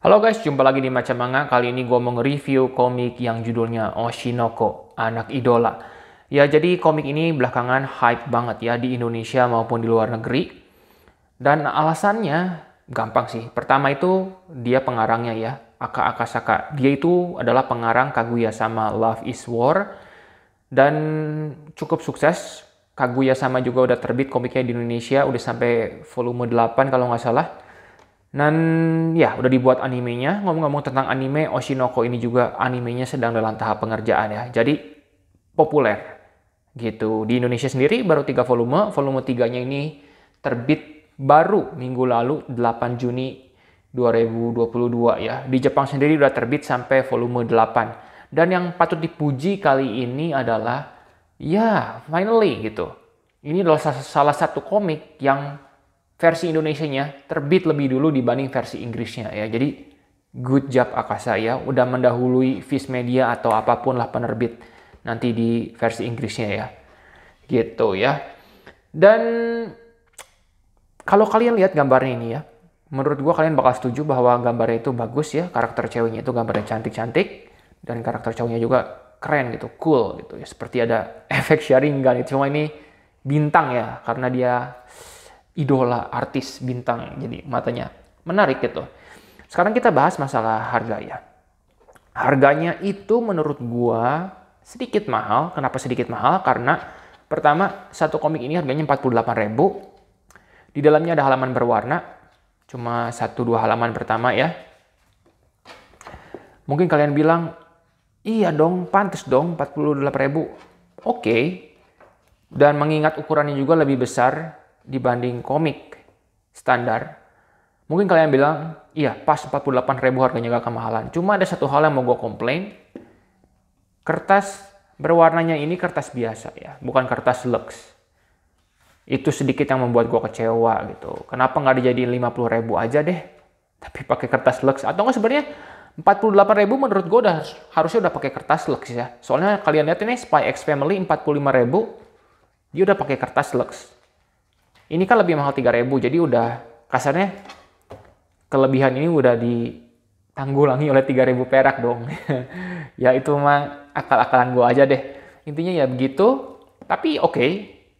Halo guys, jumpa lagi di Macam Manga. Kali ini gue mau nge-review komik yang judulnya Oshinoko, Anak Idola. Ya, jadi komik ini belakangan hype banget ya di Indonesia maupun di luar negeri. Dan alasannya gampang sih. Pertama itu dia pengarangnya ya, Aka Akasaka. Dia itu adalah pengarang Kaguya sama Love is War. Dan cukup sukses. Kaguya sama juga udah terbit komiknya di Indonesia, udah sampai volume 8 kalau nggak salah dan ya udah dibuat animenya. Ngomong-ngomong tentang anime, Oshinoko ini juga animenya sedang dalam tahap pengerjaan ya. Jadi populer gitu. Di Indonesia sendiri baru 3 volume. Volume 3-nya ini terbit baru minggu lalu 8 Juni 2022 ya. Di Jepang sendiri udah terbit sampai volume 8. Dan yang patut dipuji kali ini adalah ya finally gitu. Ini adalah salah satu komik yang versi Indonesianya terbit lebih dulu dibanding versi Inggrisnya ya. Jadi good job Akasa ya, udah mendahului Viz Media atau apapun lah penerbit nanti di versi Inggrisnya ya. Gitu ya. Dan kalau kalian lihat gambarnya ini ya, menurut gue kalian bakal setuju bahwa gambarnya itu bagus ya, karakter ceweknya itu gambarnya cantik-cantik dan karakter cowoknya juga keren gitu, cool gitu ya. Seperti ada efek sharingan itu ya. Cuma ini bintang ya, karena dia idola artis bintang jadi matanya menarik gitu sekarang kita bahas masalah harga ya harganya itu menurut gua sedikit mahal kenapa sedikit mahal karena pertama satu komik ini harganya 48.000 di dalamnya ada halaman berwarna cuma satu dua halaman pertama ya mungkin kalian bilang iya dong pantas dong 48.000 oke okay. dan mengingat ukurannya juga lebih besar dibanding komik standar, mungkin kalian bilang, iya pas 48 ribu harganya gak kemahalan. Cuma ada satu hal yang mau gue komplain, kertas berwarnanya ini kertas biasa ya, bukan kertas lux. Itu sedikit yang membuat gue kecewa gitu. Kenapa nggak dijadiin 50 ribu aja deh, tapi pakai kertas lux. Atau nggak sebenarnya 48 ribu menurut gue udah harusnya udah pakai kertas lux ya. Soalnya kalian lihat ini Spy X Family 45 ribu, dia udah pakai kertas lux ini kan lebih mahal 3000 jadi udah kasarnya kelebihan ini udah ditanggulangi oleh 3000 perak dong. ya itu mah akal-akalan gue aja deh. Intinya ya begitu, tapi oke, okay,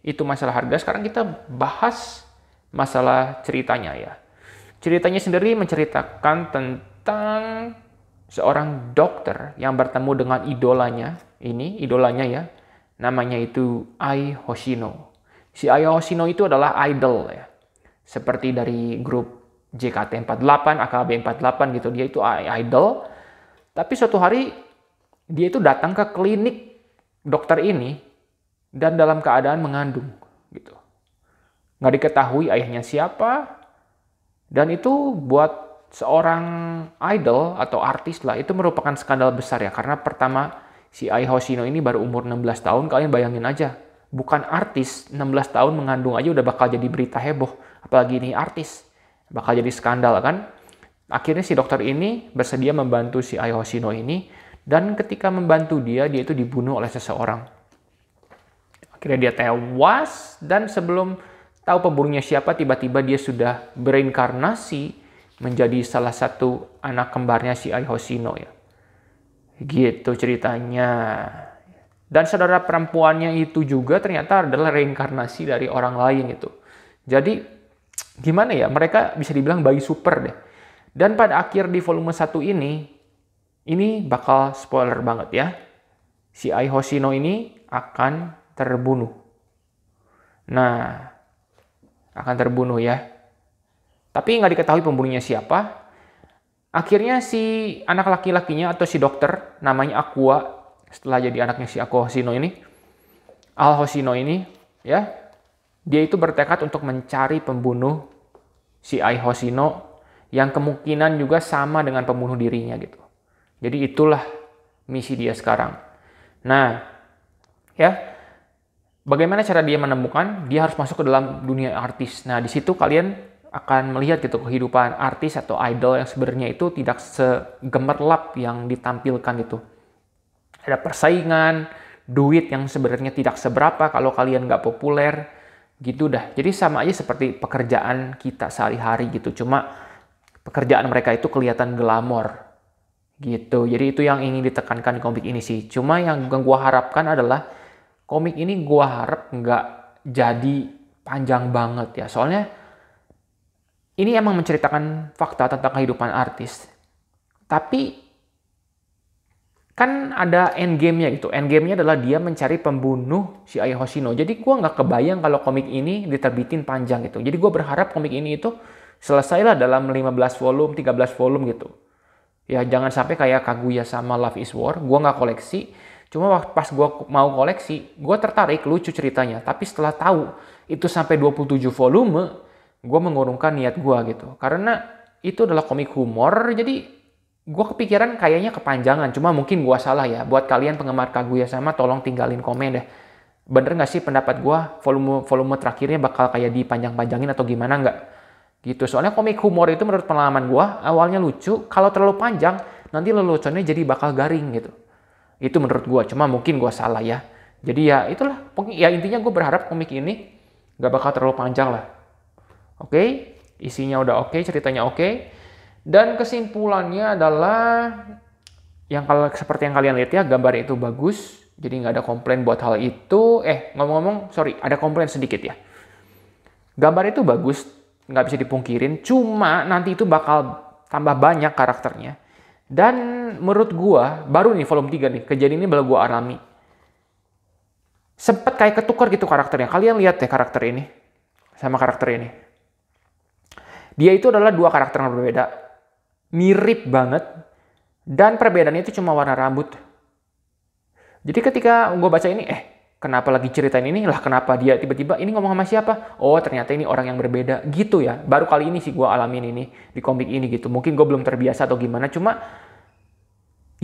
itu masalah harga. Sekarang kita bahas masalah ceritanya ya. Ceritanya sendiri menceritakan tentang seorang dokter yang bertemu dengan idolanya, ini idolanya ya, namanya itu Ai Hoshino. Si Ayo Hosino itu adalah idol ya. Seperti dari grup JKT48, AKB48 gitu, dia itu idol. Tapi suatu hari dia itu datang ke klinik dokter ini dan dalam keadaan mengandung gitu. Nggak diketahui ayahnya siapa dan itu buat seorang idol atau artis lah itu merupakan skandal besar ya karena pertama si Ai Hoshino ini baru umur 16 tahun kalian bayangin aja bukan artis 16 tahun mengandung aja udah bakal jadi berita heboh apalagi ini artis bakal jadi skandal kan akhirnya si dokter ini bersedia membantu si Ai Hoshino ini dan ketika membantu dia dia itu dibunuh oleh seseorang akhirnya dia tewas dan sebelum tahu pembunuhnya siapa tiba-tiba dia sudah berinkarnasi menjadi salah satu anak kembarnya si Ai Hoshino ya gitu ceritanya dan saudara perempuannya itu juga ternyata adalah reinkarnasi dari orang lain itu. Jadi gimana ya, mereka bisa dibilang bayi super deh. Dan pada akhir di volume 1 ini, ini bakal spoiler banget ya. Si Ai Hoshino ini akan terbunuh. Nah, akan terbunuh ya. Tapi nggak diketahui pembunuhnya siapa. Akhirnya si anak laki-lakinya atau si dokter namanya Aqua setelah jadi anaknya si Aku Hosino ini, Al Hosino ini, ya, dia itu bertekad untuk mencari pembunuh si Ai Hosino yang kemungkinan juga sama dengan pembunuh dirinya gitu. Jadi itulah misi dia sekarang. Nah, ya, bagaimana cara dia menemukan? Dia harus masuk ke dalam dunia artis. Nah, di situ kalian akan melihat gitu kehidupan artis atau idol yang sebenarnya itu tidak segemerlap yang ditampilkan gitu ada persaingan, duit yang sebenarnya tidak seberapa kalau kalian nggak populer, gitu dah. Jadi sama aja seperti pekerjaan kita sehari-hari gitu, cuma pekerjaan mereka itu kelihatan glamor, gitu. Jadi itu yang ingin ditekankan di komik ini sih. Cuma yang gue harapkan adalah komik ini gue harap nggak jadi panjang banget ya. Soalnya ini emang menceritakan fakta tentang kehidupan artis. Tapi kan ada end game-nya gitu. End game-nya adalah dia mencari pembunuh si ayah Hoshino. Jadi gue nggak kebayang kalau komik ini diterbitin panjang gitu. Jadi gue berharap komik ini itu selesailah dalam 15 volume, 13 volume gitu. Ya jangan sampai kayak Kaguya sama Love is War. Gue nggak koleksi. Cuma pas gue mau koleksi, gue tertarik, lucu ceritanya. Tapi setelah tahu itu sampai 27 volume, gue mengurungkan niat gue gitu. Karena itu adalah komik humor, jadi gue kepikiran kayaknya kepanjangan. Cuma mungkin gue salah ya. Buat kalian penggemar Kaguya sama tolong tinggalin komen deh. Bener gak sih pendapat gue volume volume terakhirnya bakal kayak dipanjang-panjangin atau gimana nggak? Gitu. Soalnya komik humor itu menurut pengalaman gue awalnya lucu. Kalau terlalu panjang nanti leluconnya jadi bakal garing gitu. Itu menurut gue. Cuma mungkin gue salah ya. Jadi ya itulah. Ya intinya gue berharap komik ini nggak bakal terlalu panjang lah. Oke, okay? isinya udah oke, okay, ceritanya oke. Okay dan kesimpulannya adalah yang kalau seperti yang kalian lihat ya gambar itu bagus, jadi nggak ada komplain buat hal itu. Eh ngomong-ngomong, sorry, ada komplain sedikit ya. Gambar itu bagus, nggak bisa dipungkirin. Cuma nanti itu bakal tambah banyak karakternya. Dan menurut gua baru nih volume 3 nih kejadian ini baru gua alami. Sempet kayak ketukar gitu karakternya. Kalian lihat ya karakter ini sama karakter ini. Dia itu adalah dua karakter yang berbeda mirip banget dan perbedaannya itu cuma warna rambut. Jadi ketika gue baca ini, eh kenapa lagi ceritain ini? Lah kenapa dia tiba-tiba ini ngomong sama siapa? Oh ternyata ini orang yang berbeda gitu ya. Baru kali ini sih gue alamin ini di komik ini gitu. Mungkin gue belum terbiasa atau gimana. Cuma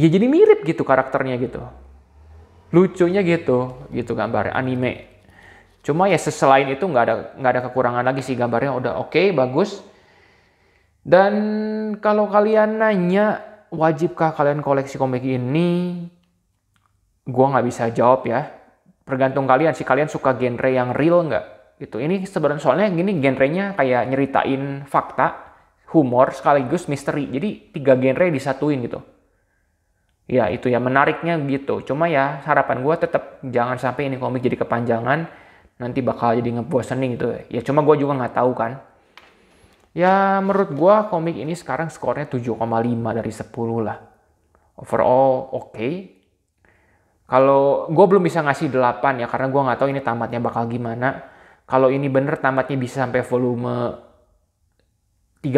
ya jadi mirip gitu karakternya gitu. Lucunya gitu, gitu gambar anime. Cuma ya selain itu nggak ada nggak ada kekurangan lagi sih gambarnya udah oke okay, bagus dan kalau kalian nanya, wajibkah kalian koleksi komik ini? Gua nggak bisa jawab ya. Pergantung kalian sih, kalian suka genre yang real nggak? Gitu. Ini sebenarnya soalnya gini genrenya kayak nyeritain fakta, humor sekaligus misteri. Jadi tiga genre disatuin gitu. Ya itu ya menariknya gitu. Cuma ya harapan gue tetap jangan sampai ini komik jadi kepanjangan nanti bakal jadi ngebosenin gitu. Ya cuma gue juga nggak tahu kan Ya menurut gue komik ini sekarang skornya 7,5 dari 10 lah. Overall oke. Okay. Kalau gue belum bisa ngasih 8 ya karena gue nggak tahu ini tamatnya bakal gimana. Kalau ini bener tamatnya bisa sampai volume 13,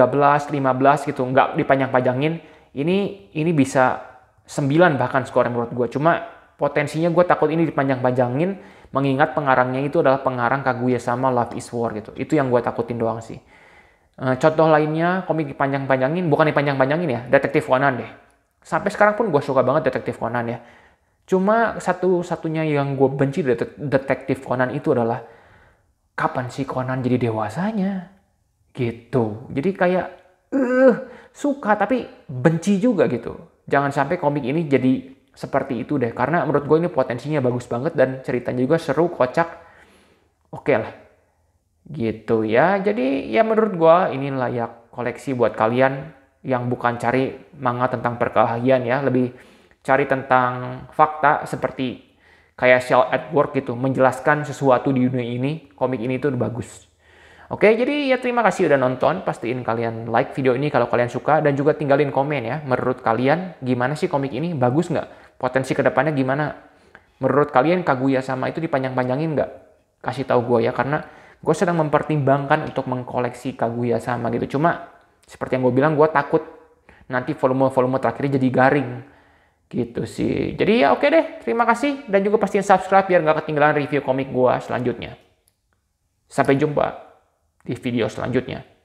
15 gitu, nggak dipanjang-panjangin, ini ini bisa 9 bahkan skornya menurut gue. Cuma potensinya gue takut ini dipanjang-panjangin mengingat pengarangnya itu adalah pengarang Kaguya sama Love is War gitu. Itu yang gue takutin doang sih. Eh, contoh lainnya komik dipanjang-panjangin, bukan dipanjang-panjangin ya, Detektif Conan deh. Sampai sekarang pun gue suka banget Detektif Conan ya. Cuma satu-satunya yang gue benci dari Detektif Conan itu adalah kapan sih Conan jadi dewasanya? Gitu. Jadi kayak uh, suka tapi benci juga gitu. Jangan sampai komik ini jadi seperti itu deh karena menurut gue ini potensinya bagus banget dan ceritanya juga seru, kocak. Oke okay lah. Gitu ya. Jadi ya menurut gue ini layak koleksi buat kalian yang bukan cari manga tentang perkelahian ya. Lebih cari tentang fakta seperti kayak Shell at Work gitu, menjelaskan sesuatu di dunia ini, komik ini tuh bagus. Oke, jadi ya terima kasih udah nonton. Pastiin kalian like video ini kalau kalian suka dan juga tinggalin komen ya. Menurut kalian gimana sih komik ini? Bagus nggak? Potensi kedepannya gimana? Menurut kalian Kaguya sama itu dipanjang-panjangin nggak? Kasih tahu gue ya karena gue sedang mempertimbangkan untuk mengkoleksi Kaguya sama gitu. Cuma seperti yang gue bilang, gue takut nanti volume-volume terakhirnya jadi garing gitu sih. Jadi ya oke deh, terima kasih dan juga pastiin subscribe biar nggak ketinggalan review komik gue selanjutnya. Sampai jumpa di video selanjutnya.